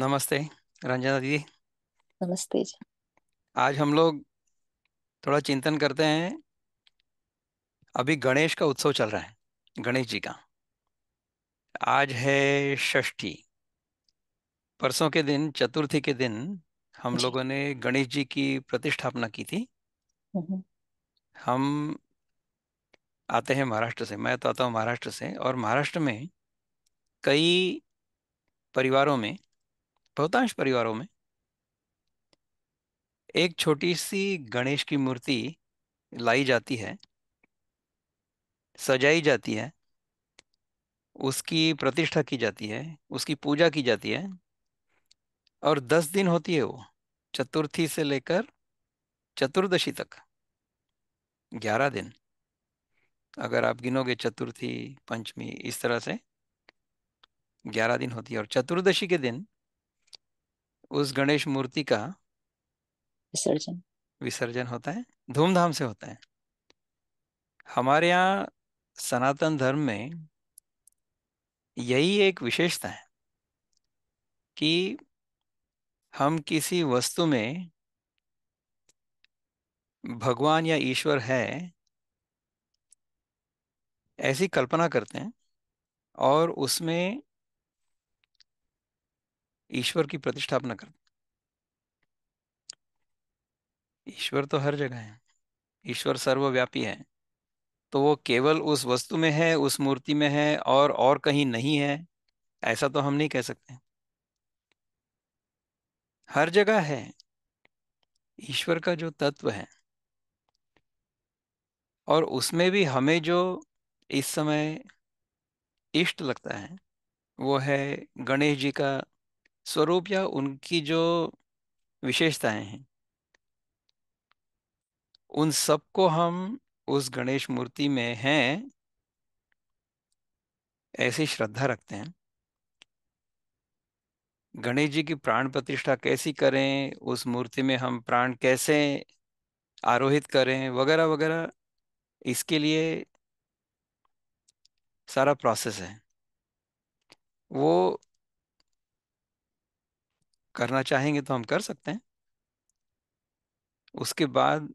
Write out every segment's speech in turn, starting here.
नमस्ते रंजना दीदी नमस्ते जी आज हम लोग थोड़ा चिंतन करते हैं अभी गणेश का उत्सव चल रहा है गणेश जी का आज है षष्ठी परसों के दिन चतुर्थी के दिन हम लोगों ने गणेश जी की प्रतिष्ठापना की थी हम्म, हम्म। हम आते हैं महाराष्ट्र से मैं तो आता हूँ महाराष्ट्र से और महाराष्ट्र में कई परिवारों में बहुतांश परिवारों में एक छोटी सी गणेश की मूर्ति लाई जाती है सजाई जाती है उसकी प्रतिष्ठा की जाती है उसकी पूजा की जाती है और दस दिन होती है वो चतुर्थी से लेकर चतुर्दशी तक ग्यारह दिन अगर आप गिनोगे चतुर्थी पंचमी इस तरह से ग्यारह दिन होती है और चतुर्दशी के दिन उस गणेश मूर्ति का विसर्जन विसर्जन होता है धूमधाम से होता है हमारे यहाँ सनातन धर्म में यही एक विशेषता है कि हम किसी वस्तु में भगवान या ईश्वर है ऐसी कल्पना करते हैं और उसमें ईश्वर की प्रतिष्ठापना कर ईश्वर तो हर जगह है ईश्वर सर्वव्यापी है तो वो केवल उस वस्तु में है उस मूर्ति में है और और कहीं नहीं है ऐसा तो हम नहीं कह सकते हर जगह है ईश्वर का जो तत्व है और उसमें भी हमें जो इस समय इष्ट लगता है वो है गणेश जी का स्वरूप या उनकी जो विशेषताएं हैं उन सबको हम उस गणेश मूर्ति में हैं ऐसी श्रद्धा रखते हैं गणेश जी की प्राण प्रतिष्ठा कैसी करें उस मूर्ति में हम प्राण कैसे आरोहित करें वगैरह वगैरह इसके लिए सारा प्रोसेस है वो करना चाहेंगे तो हम कर सकते हैं उसके बाद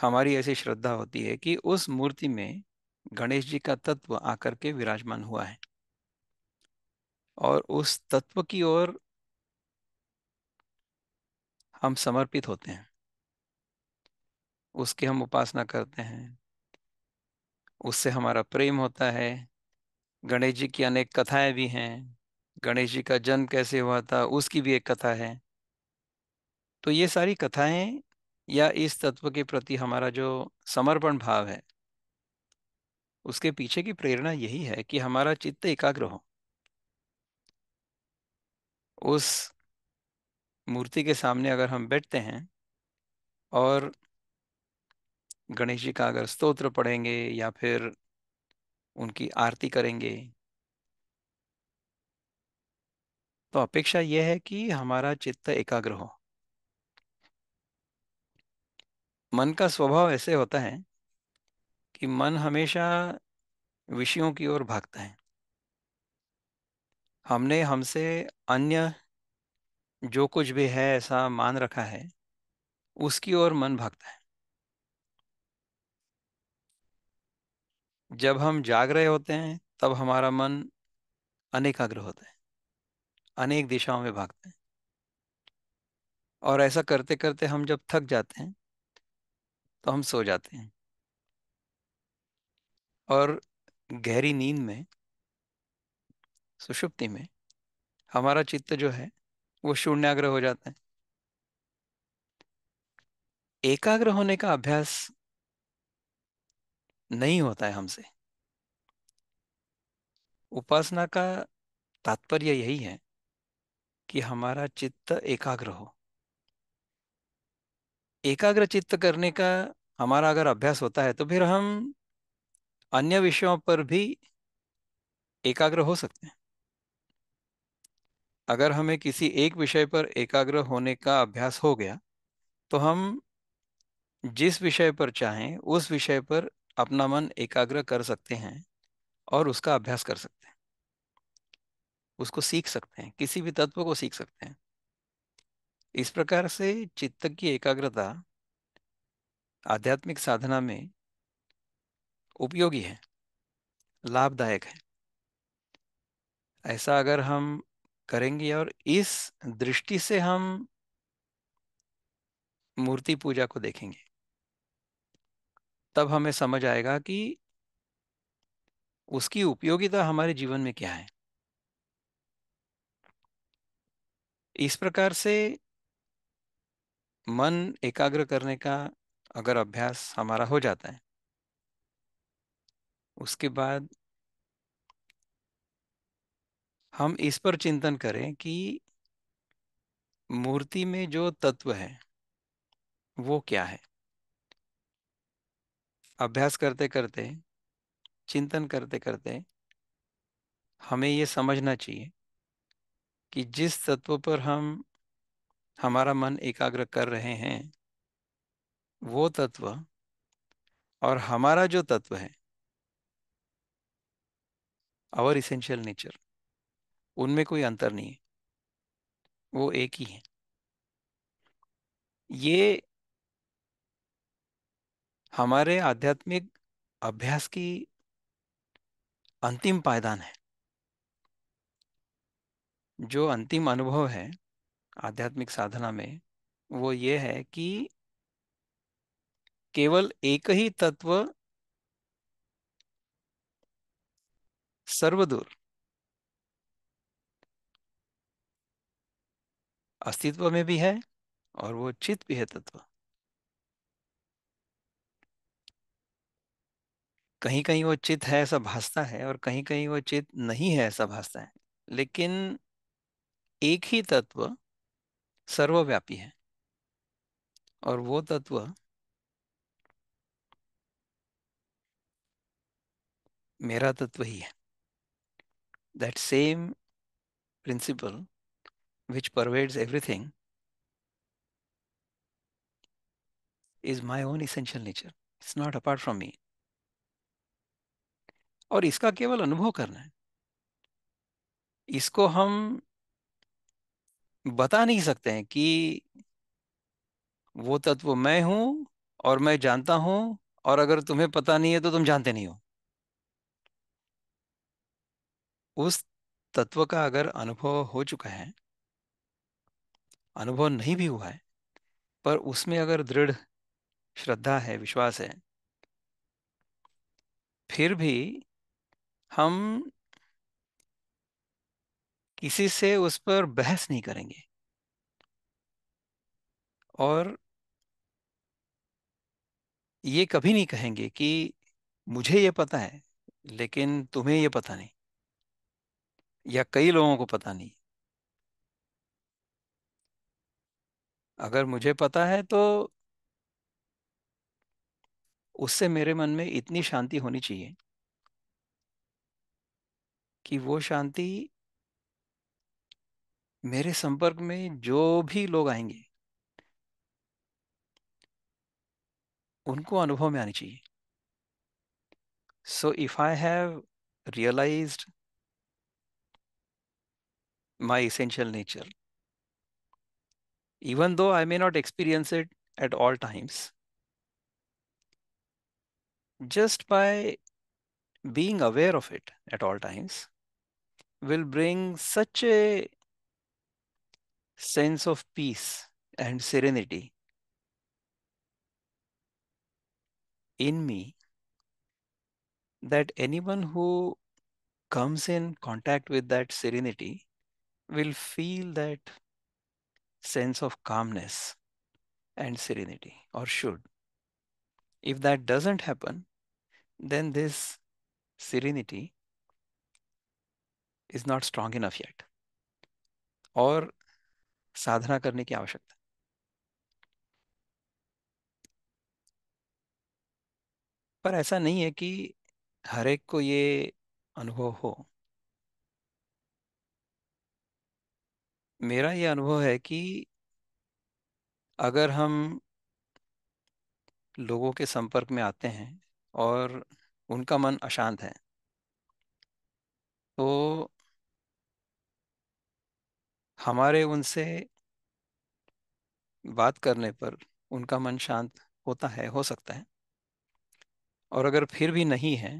हमारी ऐसी श्रद्धा होती है कि उस मूर्ति में गणेश जी का तत्व आकर के विराजमान हुआ है और उस तत्व की ओर हम समर्पित होते हैं उसकी हम उपासना करते हैं उससे हमारा प्रेम होता है गणेश जी की अनेक कथाएं भी हैं गणेश जी का जन्म कैसे हुआ था उसकी भी एक कथा है तो ये सारी कथाएं या इस तत्व के प्रति हमारा जो समर्पण भाव है उसके पीछे की प्रेरणा यही है कि हमारा चित्त एकाग्र हो उस मूर्ति के सामने अगर हम बैठते हैं और गणेश जी का अगर स्तोत्र पढ़ेंगे या फिर उनकी आरती करेंगे तो अपेक्षा यह है कि हमारा चित्त एकाग्र हो मन का स्वभाव ऐसे होता है कि मन हमेशा विषयों की ओर भागता है हमने हमसे अन्य जो कुछ भी है ऐसा मान रखा है उसकी ओर मन भागता है जब हम जाग रहे होते हैं तब हमारा मन अनेकाग्र होता है अनेक दिशाओं में भागते हैं और ऐसा करते करते हम जब थक जाते हैं तो हम सो जाते हैं और गहरी नींद में सुषुप्ति में हमारा चित्त जो है वो शून्याग्र हो जाता है एकाग्र होने का अभ्यास नहीं होता है हमसे उपासना का तात्पर्य यही है कि हमारा चित्त एकाग्र हो एकाग्र चित्त करने का हमारा अगर अभ्यास होता है तो फिर हम अन्य विषयों पर भी एकाग्र हो सकते हैं अगर हमें किसी एक विषय पर एकाग्र होने का अभ्यास हो गया तो हम जिस विषय पर चाहें उस विषय पर अपना मन एकाग्र कर सकते हैं और उसका अभ्यास कर सकते हैं उसको सीख सकते हैं किसी भी तत्व को सीख सकते हैं इस प्रकार से चित्त की एकाग्रता आध्यात्मिक साधना में उपयोगी है लाभदायक है ऐसा अगर हम करेंगे और इस दृष्टि से हम मूर्ति पूजा को देखेंगे तब हमें समझ आएगा कि उसकी उपयोगिता हमारे जीवन में क्या है इस प्रकार से मन एकाग्र करने का अगर अभ्यास हमारा हो जाता है उसके बाद हम इस पर चिंतन करें कि मूर्ति में जो तत्व है वो क्या है अभ्यास करते करते चिंतन करते करते हमें ये समझना चाहिए कि जिस तत्व पर हम हमारा मन एकाग्र कर रहे हैं वो तत्व और हमारा जो तत्व है आवर इसेंशियल नेचर उनमें कोई अंतर नहीं है वो एक ही है ये हमारे आध्यात्मिक अभ्यास की अंतिम पायदान है जो अंतिम अनुभव है आध्यात्मिक साधना में वो ये है कि केवल एक ही तत्व सर्वदूर अस्तित्व में भी है और वो चित भी है तत्व कहीं कहीं वो चित है ऐसा भासता है और कहीं कहीं वो चित नहीं है ऐसा भासता है लेकिन एक ही तत्व सर्वव्यापी है और वो तत्व मेरा तत्व ही है that same principle which pervades everything is my own essential nature it's not apart from me और इसका केवल अनुभव करना है इसको हम बता नहीं सकते हैं कि वो तत्व मैं हूं और मैं जानता हूं और अगर तुम्हें पता नहीं है तो तुम जानते नहीं हो उस तत्व का अगर अनुभव हो चुका है अनुभव नहीं भी हुआ है पर उसमें अगर दृढ़ श्रद्धा है विश्वास है फिर भी हम किसी से उस पर बहस नहीं करेंगे और ये कभी नहीं कहेंगे कि मुझे ये पता है लेकिन तुम्हें ये पता नहीं या कई लोगों को पता नहीं अगर मुझे पता है तो उससे मेरे मन में इतनी शांति होनी चाहिए कि वो शांति मेरे संपर्क में जो भी लोग आएंगे उनको अनुभव में आनी चाहिए so if I have realise my essential nature even though I may not experience it at all times just by being aware of it at all times will bring such a sense of peace and serenity in me that anyone who comes in contact with that serenity will feel that sense of calmness and serenity or should if that doesn't happen then this serenity is not strong enough yet or साधना करने की आवश्यकता पर ऐसा नहीं है कि हर एक को ये अनुभव हो मेरा ये अनुभव है कि अगर हम लोगों के संपर्क में आते हैं और उनका मन अशांत है तो हमारे उनसे बात करने पर उनका मन शांत होता है हो सकता है और अगर फिर भी नहीं है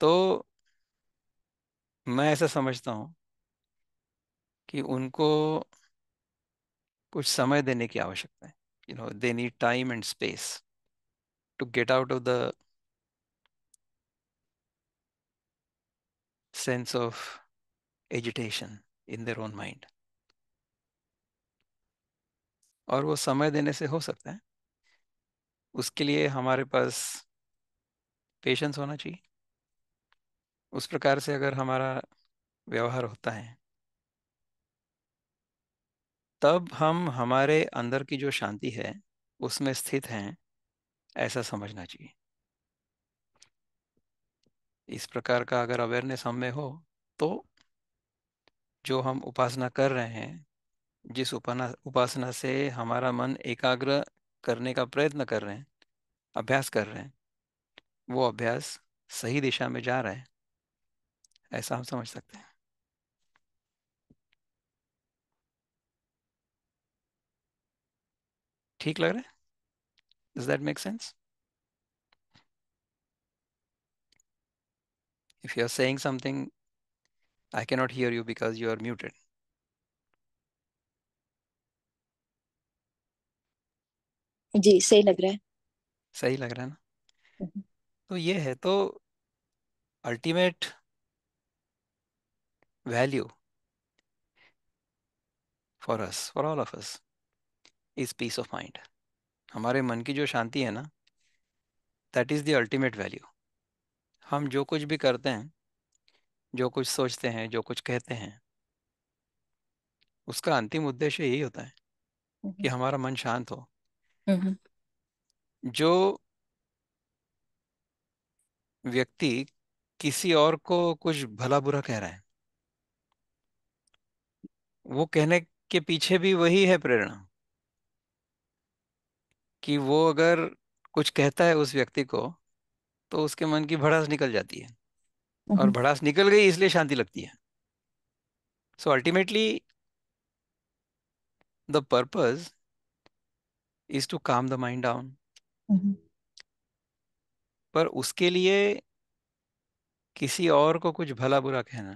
तो मैं ऐसा समझता हूँ कि उनको कुछ समय देने की आवश्यकता है you know they need time and space to get out of the sense of agitation in their own mind और वो समय देने से हो सकता है उसके लिए हमारे पास पेशेंस होना चाहिए उस प्रकार से अगर हमारा व्यवहार होता है तब हम हमारे अंदर की जो शांति है उसमें स्थित हैं ऐसा समझना चाहिए इस प्रकार का अगर अवेयरनेस हम में हो तो जो हम उपासना कर रहे हैं जिस उपना उपासना से हमारा मन एकाग्र करने का प्रयत्न कर रहे हैं अभ्यास कर रहे हैं वो अभ्यास सही दिशा में जा रहा है ऐसा हम समझ सकते हैं ठीक लग रहा है does that make sense if you are saying something I cannot hear you because you are muted. जी सही लग रहा है सही लग रहा है ना हम्म। तो ये है तो ultimate value for us for all of us is peace of mind हमारे मन की जो शांति है ना that is the ultimate value हम जो कुछ भी करते हैं जो कुछ सोचते हैं जो कुछ कहते हैं उसका अंतिम उद्देश्य यही होता है कि हमारा मन शांत हो जो व्यक्ति किसी और को कुछ भला बुरा कह रहा है वो कहने के पीछे भी वही है प्रेरणा कि वो अगर कुछ कहता है उस व्यक्ति को तो उसके मन की भड़ास निकल जाती है और हम्म। भड़ास निकल गई इसलिए शांति लगती है so ultimately the purpose is to calm the mind down पर उसके लिए किसी और को कुछ भला बुरा कहना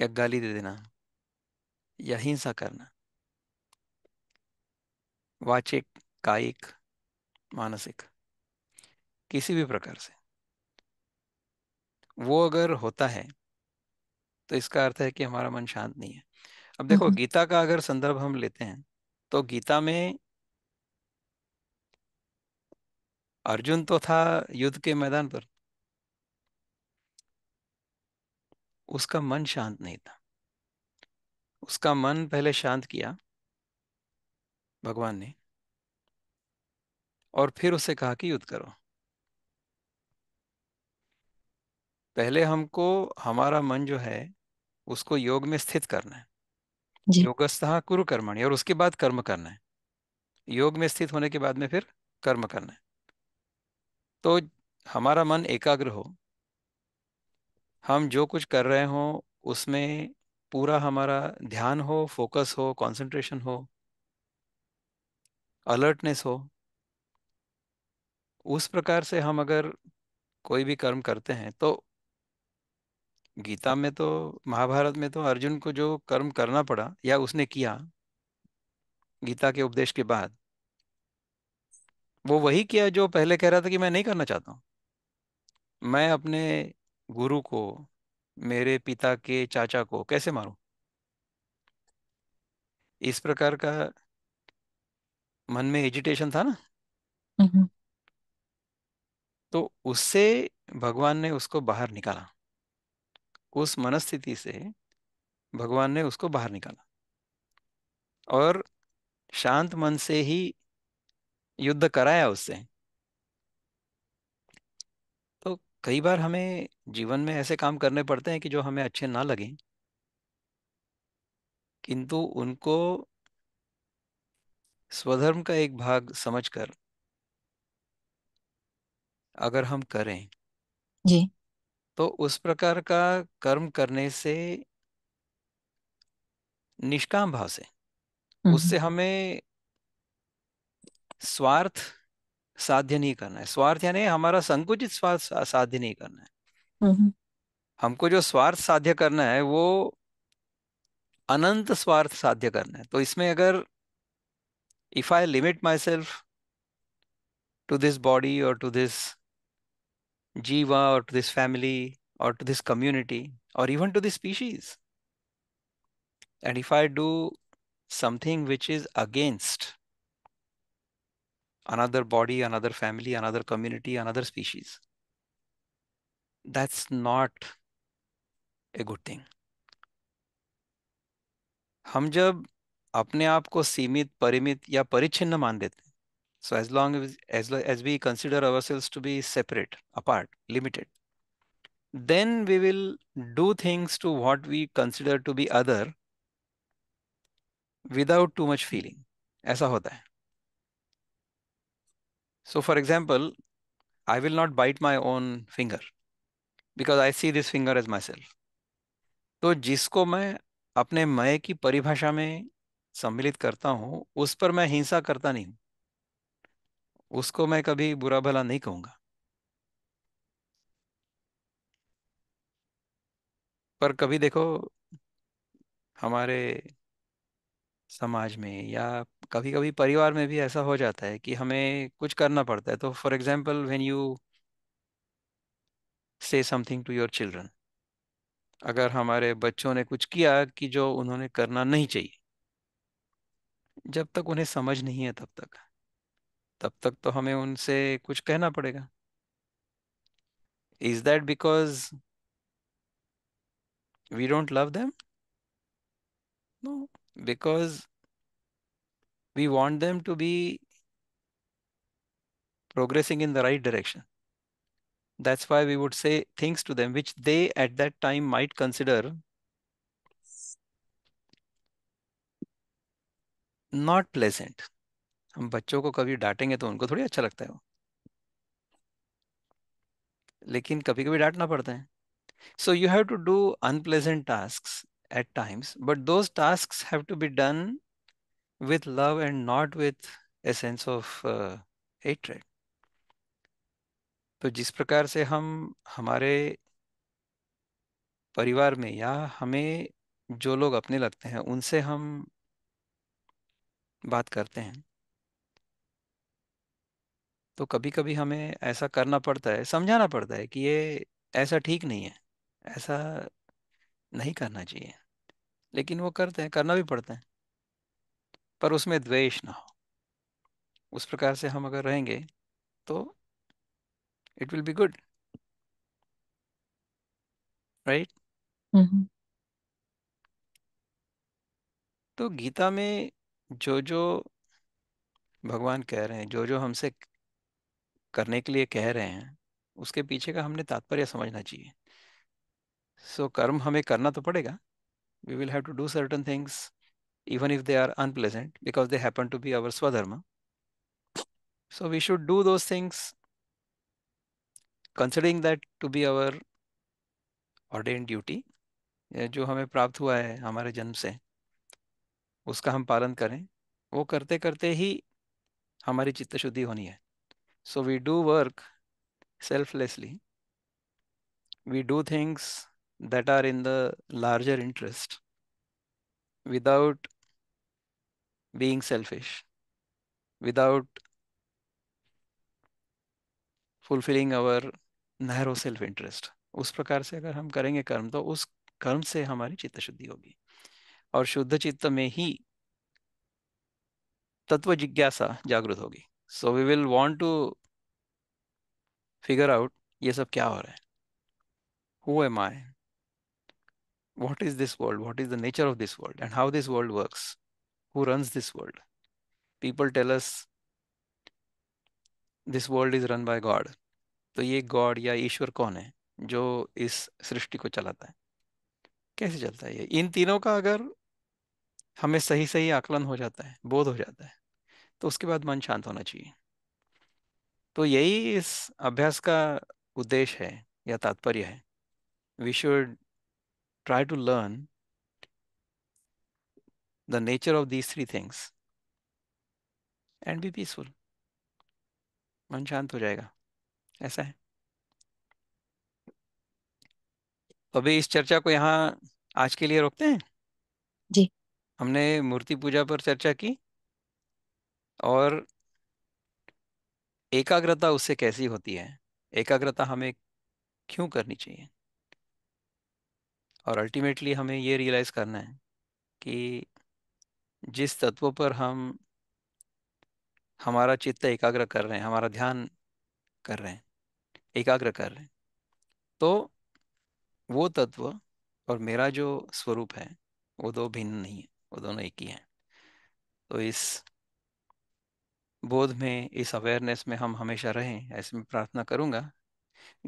या गाली दे देना या हिंसा करना वाचिक कायिक मानसिक किसी भी प्रकार से वो अगर होता है तो इसका अर्थ है कि हमारा मन शांत नहीं है अब देखो गीता का अगर संदर्भ हम लेते हैं तो गीता में अर्जुन तो था युद्ध के मैदान पर उसका मन शांत नहीं था उसका मन पहले शांत किया भगवान ने और फिर उसे कहा कि युद्ध करो पहले हमको हमारा मन जो है उसको योग में स्थित करना है योगस्थ कुरु कर्मणि और उसके बाद कर्म करना है योग में स्थित होने के बाद में फिर कर्म करना है तो हमारा मन एकाग्र हो हम जो कुछ कर रहे हो उसमें पूरा हमारा ध्यान हो फोकस हो कंसंट्रेशन हो अलर्टनेस हो उस प्रकार से हम अगर कोई भी कर्म करते हैं तो गीता में तो महाभारत में तो अर्जुन को जो कर्म करना पड़ा या उसने किया गीता के उपदेश के बाद वो वही किया जो पहले कह रहा था कि मैं नहीं करना चाहता हूँ मैं अपने गुरु को मेरे पिता के चाचा को कैसे मारूं इस प्रकार का मन में एजिटेशन था ना हम्म। तो उससे भगवान ने उसको बाहर निकाला उस मनस्थिति से भगवान ने उसको बाहर निकाला और शांत मन से ही युद्ध कराया उससे तो कई बार हमें जीवन में ऐसे काम करने पड़ते हैं कि जो हमें अच्छे ना लगे किंतु उनको स्वधर्म का एक भाग समझकर अगर हम करें जी तो उस प्रकार का कर्म करने से निष्काम भाव से हम्म। उससे हमें स्वार्थ साध्य नहीं करना है स्वार्थ यानी हमारा संकुचित स्वार्थ साध्य नहीं करना है हम्म। हमको जो स्वार्थ साध्य करना है वो अनंत स्वार्थ साध्य करना है तो इसमें अगर if I limit myself to this body और to this jiva or to this family or to this community or even to this species. And if I do something which is against another body, another family, another community, another species, that's not a good thing. हम जब अपने आप को सीमित परिमित या परिच्छिन्न मान देते So as long as, as, as we consider ourselves to be separate, apart, limited, then we will do things to what we consider to be other without too much feeling. ऐसा होता है So for example, I will not bite my own finger because I see this finger as myself. तो जिसको मैं अपने मय की परिभाषा में सम्मिलित करता हूँ उस पर मैं हिंसा करता नहीं हूँ उसको मैं कभी बुरा भला नहीं कहूंगा पर कभी देखो हमारे समाज में या कभी कभी परिवार में भी ऐसा हो जाता है कि हमें कुछ करना पड़ता है तो for example when you say something to your children अगर हमारे बच्चों ने कुछ किया कि जो उन्होंने करना नहीं चाहिए जब तक उन्हें समझ नहीं है तब तक तब तक तो हमें उनसे कुछ कहना पड़ेगा is that because we don't love them? No, because we want them to be progressing in the right direction. That's why we would say things to them which they at that time might consider not pleasant. हम बच्चों को कभी डांटेंगे तो उनको थोड़ी अच्छा लगता है वो लेकिन कभी कभी डांटना पड़ता है so you have to do unpleasant task at times but those tasks have to be done with love and not with a sense of uh, तो जिस प्रकार से हम हमारे परिवार में या हमें जो लोग अपने लगते हैं उनसे हम बात करते हैं तो कभी कभी हमें ऐसा करना पड़ता है समझाना पड़ता है कि ये ऐसा ठीक नहीं है ऐसा नहीं करना चाहिए लेकिन वो करते हैं करना भी पड़ता है पर उसमें द्वेष ना हो उस प्रकार से हम अगर रहेंगे तो it will be good right तो गीता में जो जो भगवान कह रहे हैं जो जो हमसे करने के लिए कह रहे हैं उसके पीछे का हमने तात्पर्य समझना चाहिए सो so, कर्म हमें करना तो पड़ेगा we will have to do certain things even if they are unpleasant because they happen to be our स्वधर्म so we should do those things considering that to be our ordained duty जो हमें प्राप्त हुआ है हमारे जन्म से उसका हम पालन करें वो करते करते ही हमारी चित्त शुद्धि होनी है So we do work selflessly. We do things that are in the larger interest without being selfish, without fulfilling our narrow self interest उस प्रकार से अगर हम करेंगे कर्म तो उस कर्म से हमारी चित्त शुद्धि होगी और शुद्ध चित्त में ही तत्व जिज्ञासा जागृत होगी so we will want to figure out ये सब क्या हो रहा है who am I what is this world what is the nature of this world and how this world work who run this world people tells this world is run by God तो ये God या ईश्वर कौन है जो इस सृष्टि को चलाता है कैसे चलता है ये इन तीनों का अगर हमें सही सही आकलन हो जाता है बोध हो जाता है तो उसके बाद मन शांत होना चाहिए तो यही इस अभ्यास का उद्देश्य है या तात्पर्य है we should try to learn the nature of these three things and be peaceful मन शांत हो जाएगा ऐसा है तो अभी इस चर्चा को यहाँ आज के लिए रोकते हैं जी हमने मूर्ति पूजा पर चर्चा की और एकाग्रता उससे कैसी होती है एकाग्रता हमें क्यों करनी चाहिए और अल्टीमेटली हमें ये रियलाइज़ करना है कि जिस तत्व पर हम हमारा चित्त एकाग्र कर रहे हैं हमारा ध्यान कर रहे हैं एकाग्र कर रहे हैं तो वो तत्व और मेरा जो स्वरूप है वो दो भिन्न नहीं है वो दोनों एक ही हैं तो इस बोध में इस अवेयरनेस में हम हमेशा रहें ऐसे में प्रार्थना करूँगा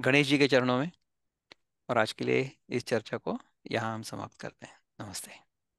गणेश जी के चरणों में और आज के लिए इस चर्चा को यहाँ हम समाप्त करते हैं नमस्ते